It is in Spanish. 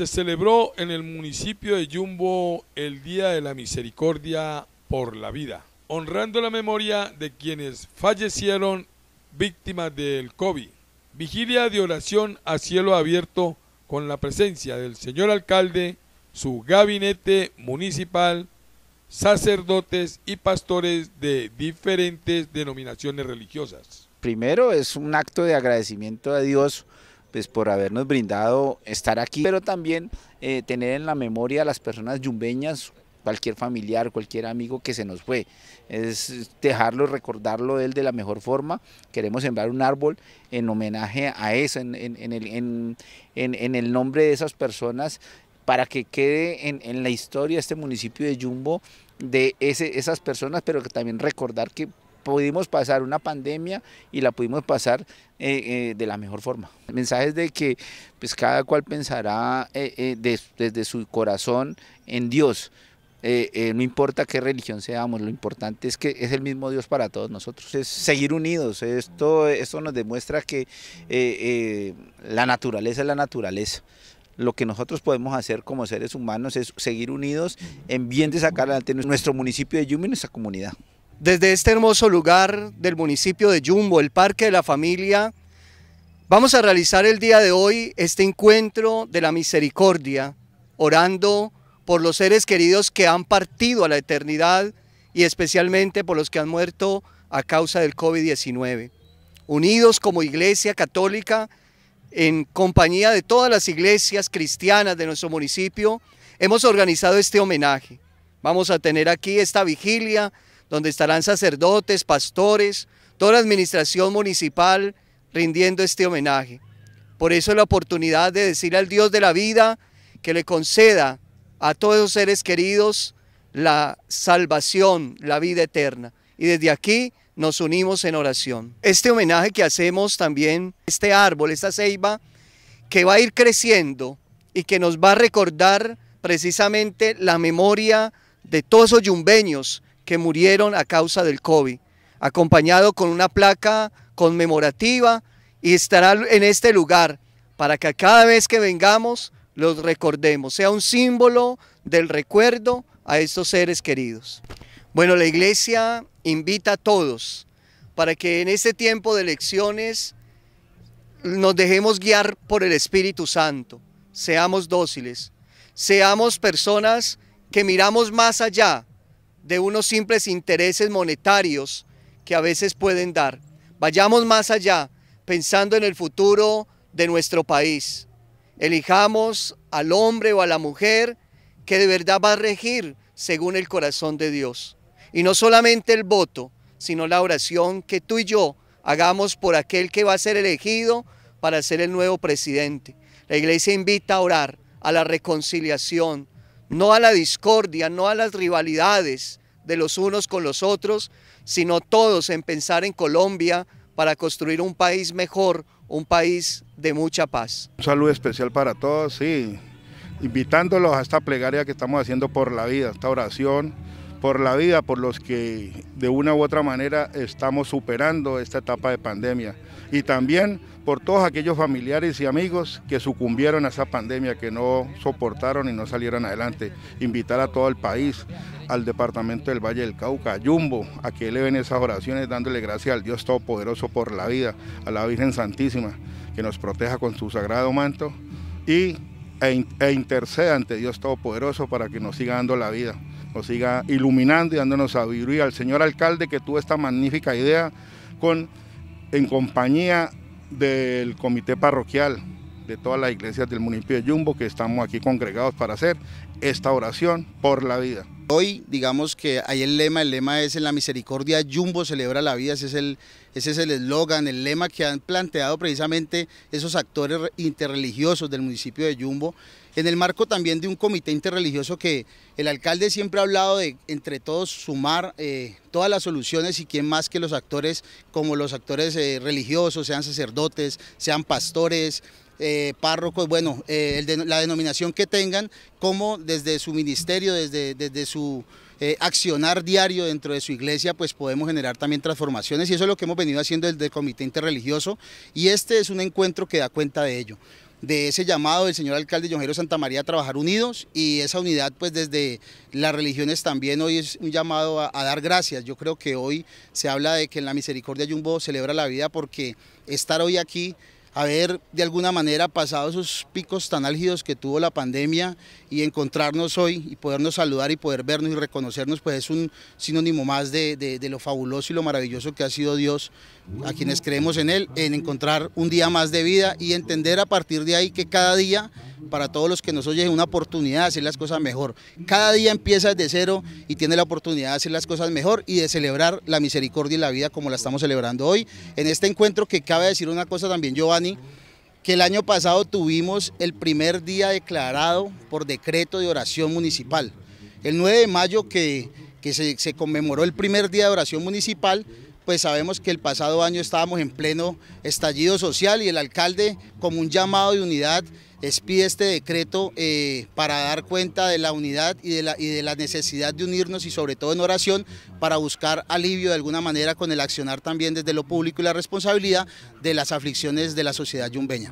se celebró en el municipio de Yumbo el Día de la Misericordia por la Vida, honrando la memoria de quienes fallecieron víctimas del COVID. Vigilia de oración a cielo abierto con la presencia del señor alcalde, su gabinete municipal, sacerdotes y pastores de diferentes denominaciones religiosas. Primero es un acto de agradecimiento a Dios pues por habernos brindado estar aquí, pero también eh, tener en la memoria a las personas yumbeñas, cualquier familiar, cualquier amigo que se nos fue, es dejarlo, recordarlo él de la mejor forma, queremos sembrar un árbol en homenaje a eso, en, el, en, el nombre de esas personas, para que quede en, la historia este municipio de Yumbo de esas personas, pero que también recordar que pudimos pasar una pandemia y la pudimos pasar eh, eh, de la mejor forma. El mensaje es de que pues, cada cual pensará eh, desde su corazón en Dios. no importa qué religión seamos, lo importante es que es el mismo Dios para todos nosotros. Es seguir unidos. Esto, nos demuestra que la naturaleza es la naturaleza lo que nosotros podemos hacer como seres humanos es seguir unidos en bien de sacar adelante nuestro municipio de Yumi, nuestra comunidad desde este hermoso lugar del municipio de Yumbo, el Parque de la Familia, vamos a realizar el día de hoy este encuentro de la misericordia, orando por los seres queridos que han partido a la eternidad y especialmente por los que han muerto a causa del COVID-19. Unidos como Iglesia Católica, en compañía de todas las iglesias cristianas de nuestro municipio, hemos organizado este homenaje. Vamos a tener aquí esta vigilia donde estarán sacerdotes, pastores, toda la administración municipal rindiendo este homenaje. Por eso la oportunidad de decir al Dios de la vida que le conceda a todos los seres queridos la salvación, la vida eterna. Y desde aquí nos unimos en oración. Este homenaje que hacemos también, este árbol, esta ceiba, que va a ir creciendo y que nos va a recordar precisamente la memoria de todos los yumbeños que murieron a causa del COVID, acompañado con una placa conmemorativa y estará en este lugar para que cada vez que vengamos los recordemos, sea un símbolo del recuerdo a estos seres queridos. Bueno, la iglesia invita a todos para que en este tiempo de elecciones nos dejemos guiar por el Espíritu Santo, seamos dóciles, seamos personas que miramos más allá de unos simples intereses monetarios que a veces pueden dar. Vayamos más allá, pensando en el futuro de nuestro país. Elijamos al hombre o a la mujer que de verdad va a regir según el corazón de Dios. Y no solamente el voto, sino la oración que tú y yo hagamos por aquel que va a ser elegido para ser el nuevo presidente. La iglesia invita a orar a la reconciliación, no a la discordia, no a las rivalidades de los unos con los otros, sino todos en pensar en Colombia para construir un país mejor, un país de mucha paz. Un saludo especial para todos, sí, invitándolos a esta plegaria que estamos haciendo por la vida, esta oración por la vida, por los que de una u otra manera estamos superando esta etapa de pandemia. Y también por todos aquellos familiares y amigos que sucumbieron a esa pandemia, que no soportaron y no salieron adelante. Invitar a todo el país, al departamento del Valle del Cauca, a Jumbo, a que eleven esas oraciones dándole gracias al Dios Todopoderoso por la vida, a la Virgen Santísima, que nos proteja con su sagrado manto y, e, e interceda ante Dios Todopoderoso para que nos siga dando la vida. ...o siga iluminando y dándonos a ...y Al señor alcalde que tuvo esta magnífica idea con, en compañía del comité parroquial, de todas las iglesias del municipio de Yumbo que estamos aquí congregados para hacer esta oración por la vida. Hoy digamos que hay el lema, el lema es en la misericordia ...Yumbo celebra la vida, ese es el el eslogan, el lema que han planteado precisamente esos actores interreligiosos del municipio de Yumbo, en el marco también de un comité interreligioso que el alcalde siempre ha hablado de entre todos sumar eh, todas las soluciones y quién más que los actores como los actores eh, religiosos, sean sacerdotes, sean pastores, eh, párrocos, bueno, eh, la denominación que tengan, como desde su ministerio, desde, desde su eh, accionar diario dentro de su iglesia, pues podemos generar también transformaciones y eso es lo que hemos venido haciendo desde el Comité Interreligioso y este es un encuentro que da cuenta de ello de ese llamado del señor alcalde Jonjero Santa María a trabajar unidos y esa unidad pues desde las religiones también hoy es un llamado a, dar gracias. Yo creo que hoy se habla de que en la misericordia Jumbo celebra la vida porque estar hoy aquí haber de alguna manera pasado esos picos tan álgidos que tuvo la pandemia y encontrarnos hoy y podernos saludar y poder vernos y reconocernos, pues es un sinónimo más de, de, lo fabuloso y lo maravilloso que ha sido Dios, a quienes creemos en Él, en encontrar un día más de vida y entender a partir de ahí que cada día, para todos los que nos oyen, es una oportunidad de hacer las cosas mejor. Cada día empieza desde cero y tiene la oportunidad de hacer las cosas mejor y de celebrar la misericordia y la vida como la estamos celebrando hoy. En este encuentro que cabe decir una cosa también, yo que el año pasado tuvimos el primer día declarado por decreto de oración municipal. El 9 de mayo que, se conmemoró el primer día de oración municipal, pues sabemos que el pasado año estábamos en pleno estallido social y el alcalde, como un llamado de unidad, expide este decreto eh, para dar cuenta de la unidad y de la, y de la necesidad de unirnos y sobre todo en oración para buscar alivio de alguna manera con el accionar también desde lo público y la responsabilidad de las aflicciones de la sociedad yumbeña.